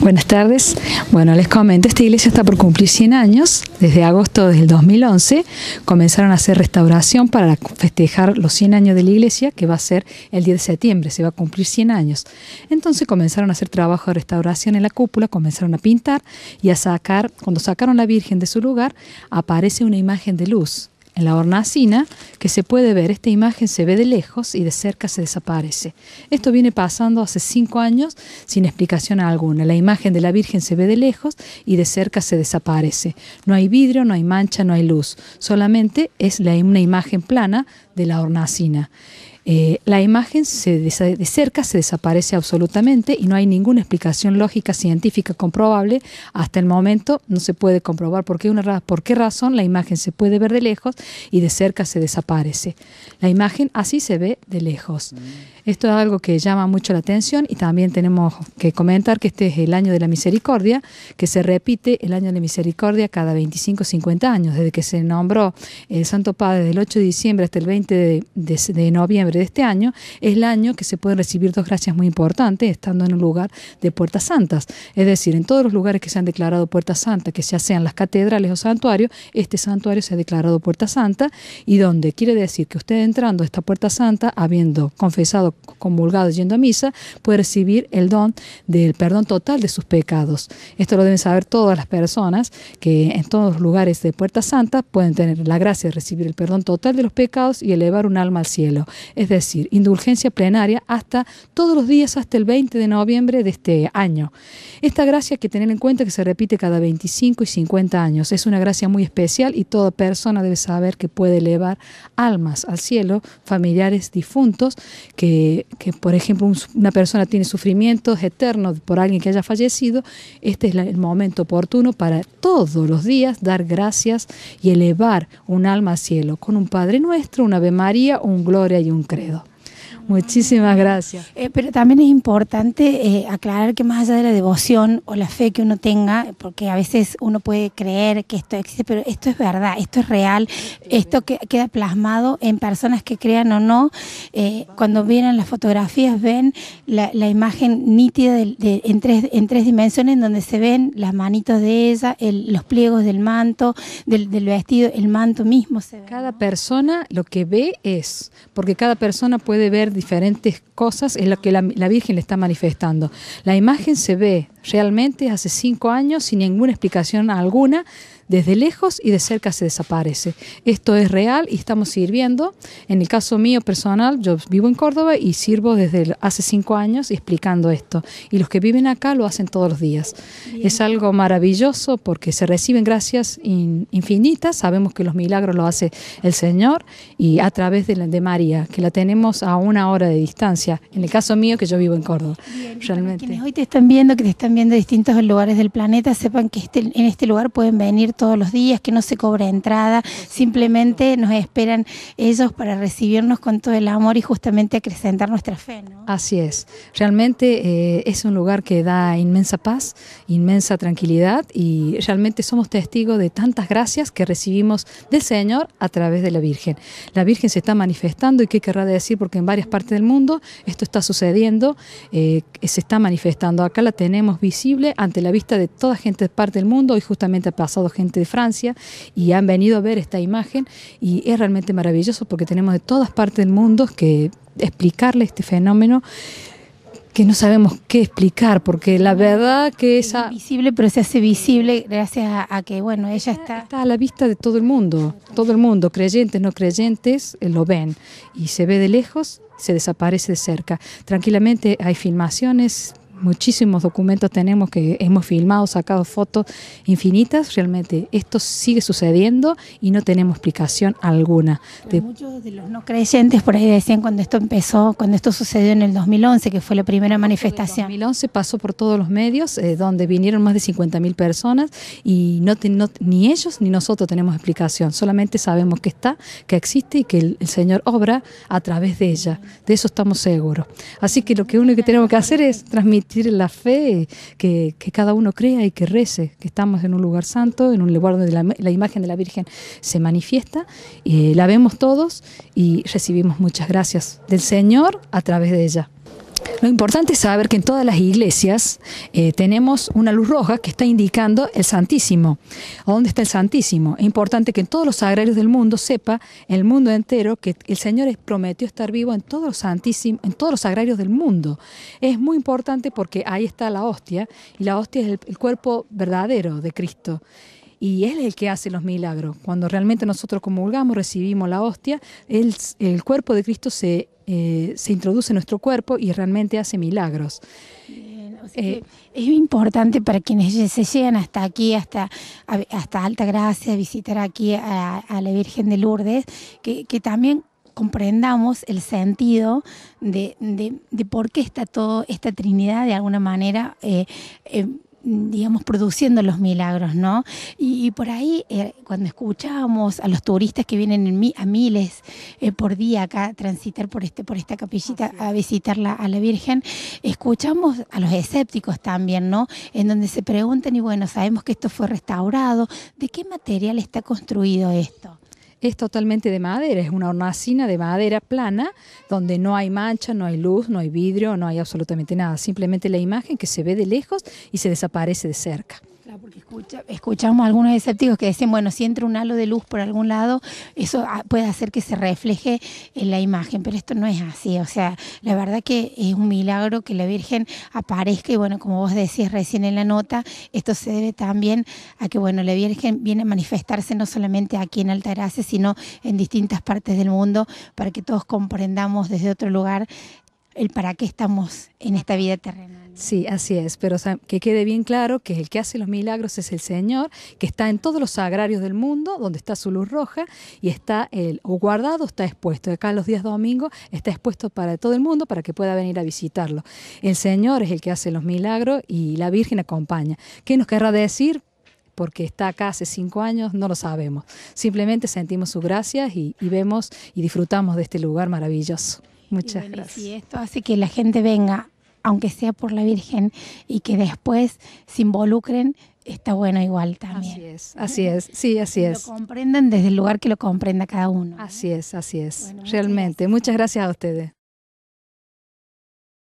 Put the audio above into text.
Buenas tardes. Bueno, les comento, esta iglesia está por cumplir 100 años. Desde agosto del 2011 comenzaron a hacer restauración para festejar los 100 años de la iglesia, que va a ser el 10 de septiembre, se va a cumplir 100 años. Entonces comenzaron a hacer trabajo de restauración en la cúpula, comenzaron a pintar y a sacar, cuando sacaron la Virgen de su lugar, aparece una imagen de luz en la hornacina, que se puede ver, esta imagen se ve de lejos y de cerca se desaparece. Esto viene pasando hace cinco años sin explicación alguna. La imagen de la Virgen se ve de lejos y de cerca se desaparece. No hay vidrio, no hay mancha, no hay luz. Solamente es una imagen plana de la hornacina. Eh, la imagen de cerca se desaparece absolutamente y no hay ninguna explicación lógica científica comprobable. Hasta el momento no se puede comprobar por qué, razón la imagen se puede ver de lejos y de cerca se desaparece. La imagen así se ve de lejos. Mm. Esto es algo que llama mucho la atención y también tenemos que comentar que este es el año de la misericordia, que se repite el año de la misericordia cada 25 50 años, desde que se nombró el Santo Padre del 8 de diciembre hasta el 20 de noviembre de este año, es el año que se pueden recibir dos gracias muy importantes estando en un lugar de puertas santas. Es decir, en todos los lugares que se han declarado puertas Santa, que ya sean las catedrales o santuarios, este santuario se ha declarado puerta santa y donde quiere decir que usted entrando a esta puerta santa, habiendo confesado, comulgado, yendo a misa, puede recibir el don del perdón total de sus pecados. Esto lo deben saber todas las personas que en todos los lugares de puerta santa pueden tener la gracia de recibir el perdón total de los pecados y elevar un alma al cielo. Es es decir, indulgencia plenaria hasta todos los días hasta el 20 de noviembre de este año. Esta gracia hay que tener en cuenta que se repite cada 25 y 50 años. Es una gracia muy especial y toda persona debe saber que puede elevar almas al cielo, familiares difuntos, que, por ejemplo una persona tiene sufrimientos eternos por alguien que haya fallecido, este es el momento oportuno para todos los días dar gracias y elevar un alma al cielo con un Padre Nuestro, un Ave María, un Gloria y un credo. Muchísimas gracias. Eh, pero también es importante eh, aclarar que más allá de la devoción o la fe que uno tenga, porque a veces uno puede creer que esto existe, pero esto es verdad, esto es real, esto que, queda plasmado en personas que crean o no. Eh, cuando vienen las fotografías ven la, imagen nítida de, en, tres, en tres dimensiones donde se ven las manitos de ella, los pliegos del manto, del, vestido, el manto mismo Cada persona lo que ve es, porque cada persona puede ver diferentes cosas es lo que la, la Virgen le está manifestando. La imagen se ve Realmente hace cinco años, sin ninguna explicación alguna, desde lejos y de cerca se desaparece. Esto es real y estamos sirviendo. En el caso mío personal, yo vivo en Córdoba y sirvo desde hace cinco años explicando esto. Y los que viven acá lo hacen todos los días. Es algo maravilloso porque se reciben gracias infinitas. Sabemos que los milagros lo hace el Señor y a través de, María, que la tenemos a una hora de distancia. En el caso mío, que yo vivo en Córdoba. realmente distintos lugares del planeta sepan que este, en este lugar pueden venir todos los días, que no se cobra entrada, simplemente nos esperan ellos para recibirnos con todo el amor y justamente acrecentar nuestra fe. Así es, realmente eh, es un lugar que da inmensa paz, inmensa tranquilidad y realmente somos testigos de tantas gracias que recibimos del Señor a través de la Virgen. La Virgen se está manifestando y qué querrá decir porque en varias partes del mundo esto está sucediendo, eh, se está manifestando. Acá la tenemos visible ante la vista de toda gente de parte del mundo. Hoy justamente ha pasado gente de Francia y han venido a ver esta imagen y es realmente maravilloso porque tenemos de todas partes del mundo que explicarle este fenómeno que no sabemos qué explicar, porque la verdad que esa... Es visible, pero se hace visible gracias a, que, bueno, ella está... Está a la vista de todo el mundo, todo el mundo, creyentes, no creyentes, eh, lo ven. Y se ve de lejos, se desaparece de cerca. Tranquilamente hay filmaciones, muchísimos documentos tenemos que hemos filmado, sacado fotos infinitas, realmente esto sigue sucediendo y no tenemos explicación alguna. de muchos de los no creyentes por ahí decían cuando esto empezó, cuando esto sucedió en el 2011, que fue la primera manifestación. En el 2011 pasó por todos los medios, eh, donde vinieron más de 50.000 personas y no, ni ellos ni nosotros tenemos explicación, solamente sabemos que está, que existe y que el, Señor obra a través de ella, de eso estamos seguros. Así que lo que único que tenemos que hacer es transmitir tiene la fe, que, cada uno crea y que rece, que estamos en un lugar santo, en un lugar donde la, imagen de la Virgen se manifiesta, y la vemos todos y recibimos muchas gracias del Señor a través de ella. Lo importante es saber que en todas las iglesias eh, tenemos una luz roja que está indicando el Santísimo. dónde está el Santísimo? Es importante que en todos los agrarios del mundo sepa, el mundo entero, que el Señor prometió estar vivo en todos los santísimos, en todos los sagrarios del mundo. Es muy importante porque ahí está la hostia, y la hostia es el cuerpo verdadero de Cristo y Él es el que hace los milagros. Cuando realmente nosotros comulgamos, recibimos la hostia, el cuerpo de Cristo eh, se, introduce en nuestro cuerpo y realmente hace milagros. Eh, es importante para quienes se llegan hasta aquí, hasta, hasta Alta Gracia, visitar aquí a, la Virgen de Lourdes, que, también comprendamos el sentido de, por qué está todo esta Trinidad de alguna manera eh, digamos, produciendo los milagros, ¿no? Y, por ahí, eh, cuando escuchamos a los turistas que vienen a miles eh, por día acá a transitar por, este, por esta capillita a visitarla a la Virgen, escuchamos a los escépticos también, ¿no? En donde se preguntan, y bueno, sabemos que esto fue restaurado, ¿de qué material está construido esto? es totalmente de madera, es una hornacina de madera plana donde no hay mancha, no hay luz, no hay vidrio, no hay absolutamente nada, simplemente la imagen que se ve de lejos y se desaparece de cerca porque escuchamos a algunos escépticos que dicen, bueno, si entra un halo de luz por algún lado, eso ah, puede hacer que se refleje en la imagen, pero esto no es así. O sea, la verdad que es un milagro que la Virgen aparezca y bueno, como vos decís recién en la nota, esto se debe también a que bueno, la Virgen viene a manifestarse no solamente aquí en Altagracia, sino en distintas partes del mundo para que todos comprendamos desde otro lugar el para qué estamos en esta vida terrenal. Sí, así es, pero que quede bien claro que el que hace los milagros es el Señor, que está en todos los agrarios del mundo, donde está su luz roja, y está el, o guardado está expuesto. Acá los días domingos está expuesto para todo el mundo para que pueda venir a visitarlo. El Señor es el que hace los milagros y la Virgen acompaña. ¿Qué nos querrá decir? porque está acá hace cinco años, no lo sabemos. Simplemente sentimos su gracia y vemos y disfrutamos de este lugar maravilloso. Muchas gracias. Y esto hace que la gente venga, aunque sea por la Virgen, y que después se involucren, está bueno igual también. Así es, así es, sí, así es. Lo comprendan desde el lugar que lo comprenda cada uno. Así es, así es, realmente. muchas gracias a ustedes.